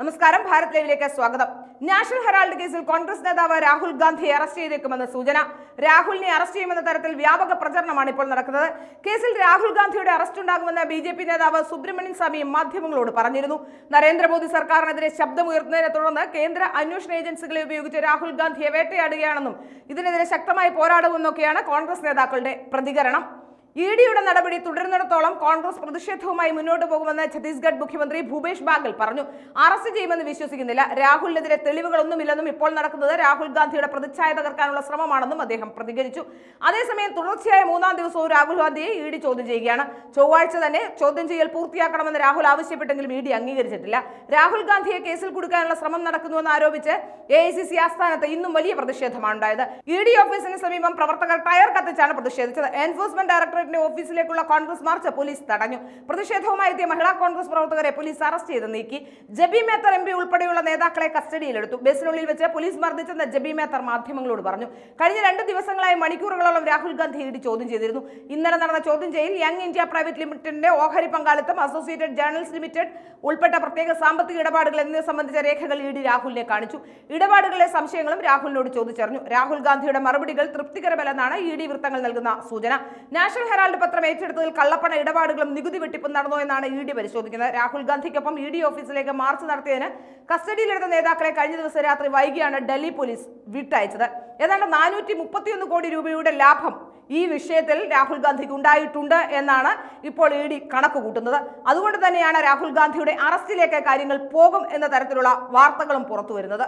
നമസ്കാരം ഭാരത് ലൈവിലേക്ക് സ്വാഗതം നാഷണൽ ഹെറാൾഡ് കേസിൽ കോൺഗ്രസ് നേതാവ് രാഹുൽ ഗാന്ധിയെ അറസ്റ്റ് ചെയ്തേക്കുമെന്ന സൂചന രാഹുലിനെ അറസ്റ്റ് ചെയ്യുമെന്ന തരത്തിൽ വ്യാപക പ്രചരണമാണ് ഇപ്പോൾ നടക്കുന്നത് കേസിൽ രാഹുൽ ഗാന്ധിയുടെ അറസ്റ്റ് ഉണ്ടാകുമെന്ന് ബി ജെ പി നേതാവ് സുബ്രഹ്മണ്യൻ സ്വാമി മാധ്യമങ്ങളോട് പറഞ്ഞിരുന്നു നരേന്ദ്രമോദി സർക്കാരിനെതിരെ ശബ്ദമുയർത്തുന്നതിനെ തുടർന്ന് കേന്ദ്ര അന്വേഷണ ഏജൻസികളെ ഉപയോഗിച്ച് രാഹുൽ ഗാന്ധിയെ വേട്ടയാടുകയാണെന്നും ഇതിനെതിരെ ശക്തമായി പോരാടുമെന്നൊക്കെയാണ് കോൺഗ്രസ് നേതാക്കളുടെ പ്രതികരണം ഇ ഡിയുടെ നടപടി തുടരുന്നിടത്തോളം കോൺഗ്രസ് പ്രതിഷേധവുമായി മുന്നോട്ട് പോകുമെന്ന് ഛത്തീസ്ഗഡ് മുഖ്യമന്ത്രി ഭൂപേഷ് ബാഗൽ പറഞ്ഞു അറസ്റ്റ് ചെയ്യുമെന്ന് വിശ്വസിക്കുന്നില്ല രാഹുലിനെതിരെ തെളിവുകളൊന്നുമില്ലെന്നും ഇപ്പോൾ നടക്കുന്നത് രാഹുൽ ഗാന്ധിയുടെ പ്രതിച്ഛായ തകർക്കാനുള്ള ശ്രമമാണെന്നും അദ്ദേഹം പ്രതികരിച്ചു അതേസമയം തുടർച്ചയായ മൂന്നാം ദിവസവും രാഹുൽ ഗാന്ധിയെ ഇ ഡി ചോദ്യം ചെയ്യുകയാണ് ചൊവ്വാഴ്ച തന്നെ ചോദ്യം ചെയ്യൽ പൂർത്തിയാക്കണമെന്ന് രാഹുൽ ആവശ്യപ്പെട്ടെങ്കിലും ഇ ഡി അംഗീകരിച്ചിട്ടില്ല രാഹുൽ ഗാന്ധിയെ കേസിൽ കുടുക്കാനുള്ള ശ്രമം നടക്കുന്നുവെന്ന് ആരോപിച്ച് എ ഐ സി സി ആസ്ഥാനത്ത് ഇന്നും വലിയ പ്രതിഷേധമാണ് ഉണ്ടായത് ഇ ഡി ഓഫീസിന് സമീപം പ്രവർത്തകർ ടയർ കത്തിച്ചാണ് പ്രതിഷേധിച്ചത് എൻഫോഴ്സ്മെന്റ് ഡയറക്ടർ കോർപ്പറേറ്റിന്റെ ഓഫീസിലേക്കുള്ള കോൺഗ്രസ് മാർച്ച് പോലീസ് തടഞ്ഞു പ്രതിഷേധവുമായി എത്തിയ മഹിളാ കോൺഗ്രസ് പ്രവർത്തകരെ പോലീസ് അറസ്റ്റ് ചെയ്ത് നീക്കി ജബി മേത്തർ എം ഉൾപ്പെടെയുള്ള നേതാക്കളെ കസ്റ്റഡിയിലെടുത്തു ബസ്സിനുള്ളിൽ വെച്ച് പോലീസ് മർദ്ദിച്ചെന്ന് ജബി മേത്തർ മാധ്യമങ്ങളോട് പറഞ്ഞു കഴിഞ്ഞ രണ്ട് ദിവസങ്ങളായി മണിക്കൂറുകളോളം രാഹുൽ ഗാന്ധി ഇടി ചോദ്യം ചെയ്തിരുന്നു ഇന്നലെ നടന്ന ചോദ്യം ചെയ്യൽ യങ് ഇന്ത്യ പ്രൈവറ്റ് ലിമിറ്റഡിന്റെ ഓഹരി പങ്കാളിത്തം അസോസിയേറ്റഡ് ജേർണൽസ് ലിമിറ്റഡ് ഉൾപ്പെട്ട പ്രത്യേക സാമ്പത്തിക ഇടപാടുകൾ എന്നിവ സംബന്ധിച്ച രേഖകൾ ഇ ഡി രാഹുലിനെ കാണിച്ചു ഇടപാടുകളിലെ സംശയങ്ങളും രാഹുലിനോട് ചോദിച്ചറിഞ്ഞു രാഹുൽ ഗാന്ധിയുടെ മറുപടികൾ തൃപ്തികരമല്ലെന്നാണ് ഇ ഡി വൃത്തങ്ങൾ നൽകുന്ന സൂചന നാഷണൽ ഹെറാൾഡ് പത്രം ഏറ്റെടുത്തതിൽ കള്ളപ്പണ ഇടപാടുകളും നികുതി വെട്ടിപ്പും നടന്നോ എന്നാണ് ഇ ഡി പരിശോധിക്കുന്നത് രാഹുൽ ഗാന്ധിക്കൊപ്പം ഇ ഡി ഓഫീസിലേക്ക് മാർച്ച് നടത്തിയതിന് കസ്റ്റഡിയിലെടുത്ത നേതാക്കളെ കഴിഞ്ഞ ദിവസം രാത്രി വൈകിയാണ് ഡൽഹി പോലീസ് വിട്ടയച്ചത് ഏതാണ്ട് നാനൂറ്റി മുപ്പത്തിയൊന്ന് കോടി രൂപയുടെ ലാഭം ഈ വിഷയത്തിൽ രാഹുൽ ഗാന്ധിക്ക് ഉണ്ടായിട്ടുണ്ട് എന്നാണ് ഇപ്പോൾ ഇ ഡി കണക്ക് കൂട്ടുന്നത് അതുകൊണ്ട് തന്നെയാണ് രാഹുൽ ഗാന്ധിയുടെ അറസ്റ്റിലേക്ക് കാര്യങ്ങൾ പോകും എന്ന തരത്തിലുള്ള വാർത്തകളും പുറത്തു വരുന്നത്